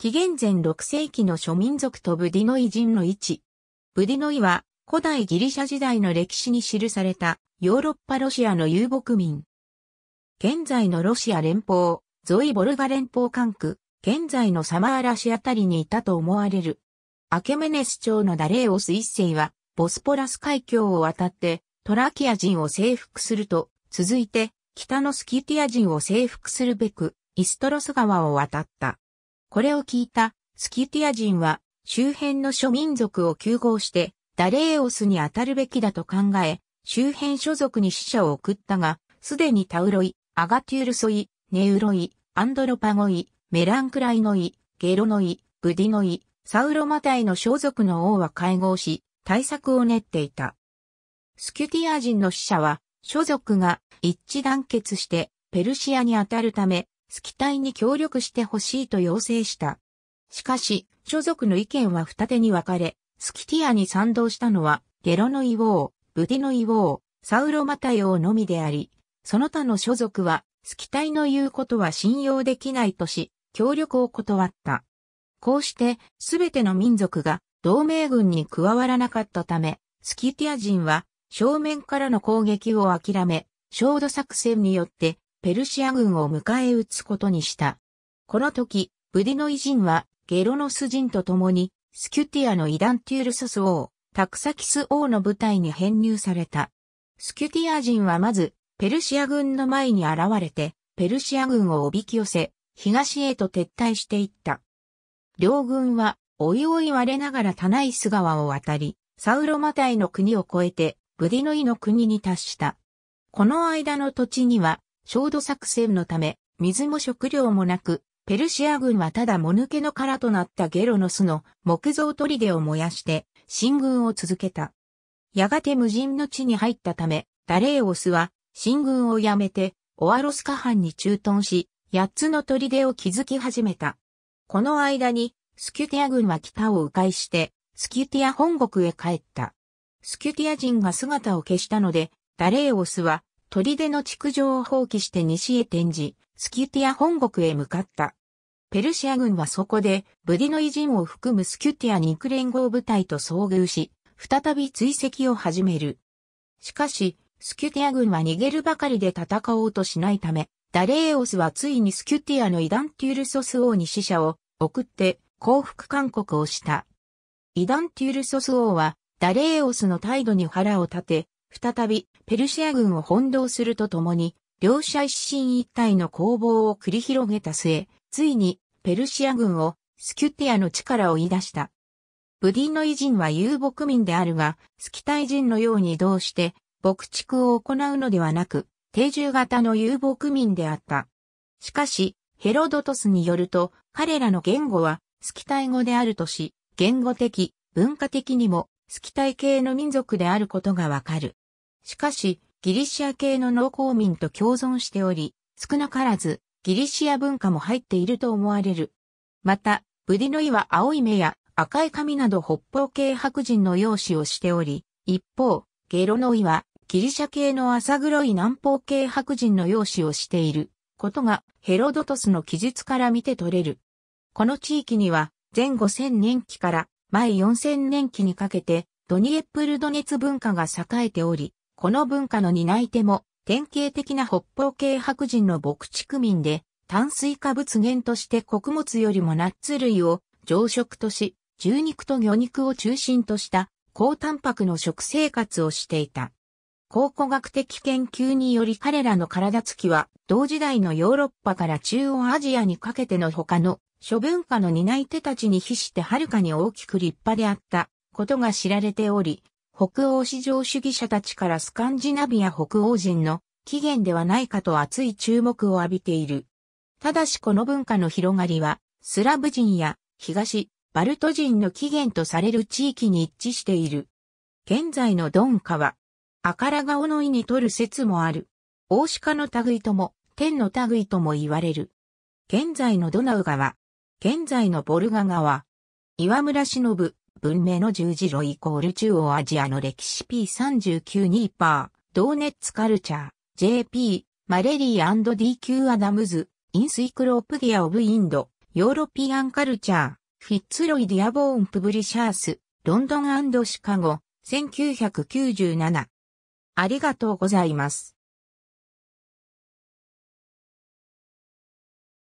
紀元前6世紀の諸民族とブディノイ人の位置。ブディノイは古代ギリシャ時代の歴史に記されたヨーロッパロシアの遊牧民。現在のロシア連邦、ゾイ・ボルガ連邦管区、現在のサマーラシあたりにいたと思われる。アケメネス朝のダレーオス一世は、ボスポラス海峡を渡って、トラキア人を征服すると、続いて、北のスキティア人を征服するべく、イストロス川を渡った。これを聞いたスキュティア人は周辺の諸民族を救合してダレーオスに当たるべきだと考え、周辺所属に死者を送ったが、すでにタウロイ、アガテュールソイ、ネウロイ、アンドロパゴイ、メランクライノイ、ゲロノイ、ブディノイ、サウロマタイの所属の王は会合し、対策を練っていた。スキュティア人の死者は、所属が一致団結してペルシアに当たるため、スキ隊に協力してほしいと要請した。しかし、所属の意見は二手に分かれ、スキティアに賛同したのは、ゲロのイ王、ー、ブティのイ王、ー、サウロマタヨーのみであり、その他の所属は、スキ隊の言うことは信用できないとし、協力を断った。こうして、すべての民族が同盟軍に加わらなかったため、スキティア人は正面からの攻撃を諦め、焦土作戦によってペルシア軍を迎え撃つことにした。この時、ブディノイ人はゲロノス人と共にスキュティアのイダンテュールソス王、タクサキス王の部隊に編入された。スキュティア人はまずペルシア軍の前に現れて、ペルシア軍をおびき寄せ、東へと撤退していった。両軍は、おいおい割れながらタナイス川を渡り、サウロマタイの国を越えて、ブディノイの国に達した。この間の土地には、焦土作戦のため、水も食料もなく、ペルシア軍はただもぬけの殻となったゲロノスの木造砦を燃やして進軍を続けた。やがて無人の地に入ったため、ダレーオスは進軍をやめてオアロスカ藩に駐屯し、八つの砦を築き始めた。この間にスキュティア軍は北を迂回してスキュティア本国へ帰った。スキュティア人が姿を消したので、ダレーオスは砦の築城を放棄して西へ転じ、スキュティア本国へ向かった。ペルシア軍はそこで、ブディノイ人を含むスキュティア肉連合部隊と遭遇し、再び追跡を始める。しかし、スキュティア軍は逃げるばかりで戦おうとしないため、ダレーオスはついにスキュティアのイダンテュールソス王に死者を送って降伏勧告をした。イダンテュールソス王はダレーオスの態度に腹を立て、再びペルシア軍を翻弄するとともに、両者一進一退の攻防を繰り広げた末、ついにペルシア軍をスキュティアの力を言い出した。ブディの偉人は遊牧民であるが、スキタイ人のように移動して牧畜を行うのではなく、定住型の遊牧民であった。しかし、ヘロドトスによると、彼らの言語はスキタイ語であるとし、言語的、文化的にもスキタイ系の民族であることがわかる。しかし、ギリシア系の農耕民と共存しており、少なからずギリシア文化も入っていると思われる。また、ブディノイは青い目や赤い髪など北方系白人の容姿をしており、一方、ゲロノイはギリシャ系の浅黒い南方系白人の容姿をしていることがヘロドトスの記述から見て取れる。この地域には前後1000年期から前4000年期にかけてドニエップルドネツ文化が栄えており、この文化の担い手も、典型的な北方系白人の牧畜民で、炭水化物源として穀物よりもナッツ類を常食とし、獣肉と魚肉を中心とした高タンパクの食生活をしていた。考古学的研究により彼らの体つきは同時代のヨーロッパから中央アジアにかけての他の諸文化の担い手たちに比してはるかに大きく立派であったことが知られており、北欧至上主義者たちからスカンジナビア北欧人の起源ではないかと熱い注目を浴びている。ただしこの文化の広がりは、スラブ人や東、バルト人の起源とされる地域に一致している。現在のドンカは、あら顔の意にとる説もある。大鹿の類とも、天の類とも言われる。現在のドナウ川、現在のボルガ川、岩村忍、文明の十字路イコール中央アジアの歴史 P39 ー、ドーネッツカルチャー、JP、マレリー &DQ アダムズ、インスイクロープディア・オブ・インド、ヨーロピアンカルチャー、フィッツロイ・ディアボーン・プブリシャース、ロンドンシカゴ、1997。ありがとうございます。